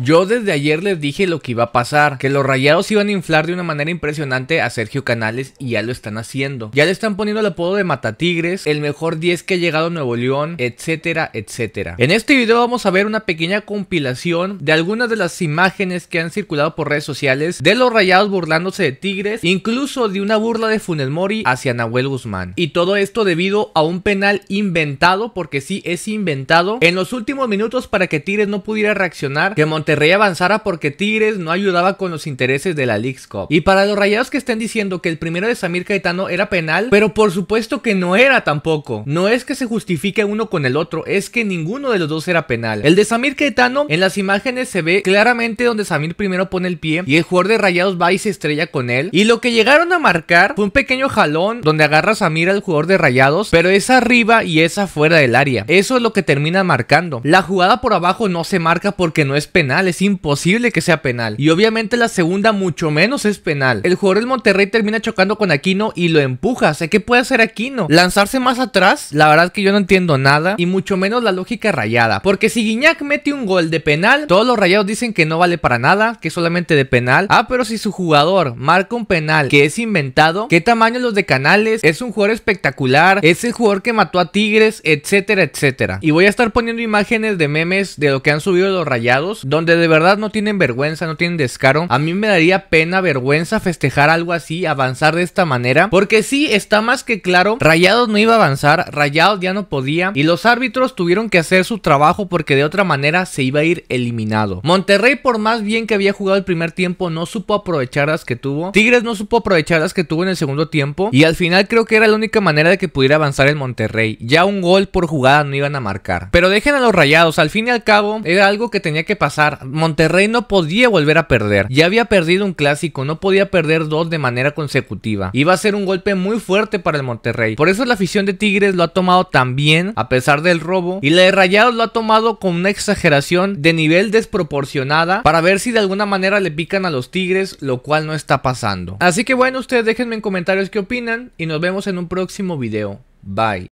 Yo desde ayer les dije lo que iba a pasar, que los rayados iban a inflar de una manera impresionante a Sergio Canales y ya lo están haciendo. Ya le están poniendo el apodo de Matatigres, el mejor 10 que ha llegado a Nuevo León, etcétera, etcétera. En este video vamos a ver una pequeña compilación de algunas de las imágenes que han circulado por redes sociales de los rayados burlándose de Tigres, incluso de una burla de Funelmori Mori hacia Nahuel Guzmán. Y todo esto debido a un penal inventado, porque sí es inventado, en los últimos minutos para que Tigres no pudiera reaccionar, que Terrey avanzara porque Tigres no ayudaba con los intereses de la League's Cup. Y para los rayados que estén diciendo que el primero de Samir Caetano era penal, pero por supuesto que no era tampoco. No es que se justifique uno con el otro, es que ninguno de los dos era penal. El de Samir Caetano, en las imágenes se ve claramente donde Samir primero pone el pie y el jugador de rayados va y se estrella con él. Y lo que llegaron a marcar fue un pequeño jalón donde agarra Samir al jugador de rayados, pero es arriba y es afuera del área. Eso es lo que termina marcando. La jugada por abajo no se marca porque no es penal es imposible que sea penal. Y obviamente la segunda mucho menos es penal. El jugador del Monterrey termina chocando con Aquino y lo empuja. O sea, ¿qué puede hacer Aquino? ¿Lanzarse más atrás? La verdad que yo no entiendo nada y mucho menos la lógica rayada. Porque si Guiñac mete un gol de penal, todos los rayados dicen que no vale para nada, que solamente de penal. Ah, pero si su jugador marca un penal que es inventado, ¿qué tamaño los de Canales? Es un jugador espectacular, es el jugador que mató a Tigres, etcétera, etcétera. Y voy a estar poniendo imágenes de memes de lo que han subido los rayados, donde de verdad no tienen vergüenza, no tienen descaro. A mí me daría pena, vergüenza festejar algo así, avanzar de esta manera, porque sí, está más que claro, Rayados no iba a avanzar, Rayados ya no podía y los árbitros tuvieron que hacer su trabajo porque de otra manera se iba a ir eliminado. Monterrey por más bien que había jugado el primer tiempo no supo aprovechar las que tuvo, Tigres no supo aprovechar las que tuvo en el segundo tiempo y al final creo que era la única manera de que pudiera avanzar el Monterrey. Ya un gol por jugada no iban a marcar. Pero dejen a los Rayados, al fin y al cabo era algo que tenía que pasar. Monterrey no podía volver a perder. Ya había perdido un clásico, no podía perder dos de manera consecutiva. Iba a ser un golpe muy fuerte para el Monterrey. Por eso la afición de Tigres lo ha tomado tan bien, a pesar del robo. Y la de Rayados lo ha tomado con una exageración de nivel desproporcionada para ver si de alguna manera le pican a los Tigres, lo cual no está pasando. Así que bueno, ustedes déjenme en comentarios qué opinan y nos vemos en un próximo video. Bye.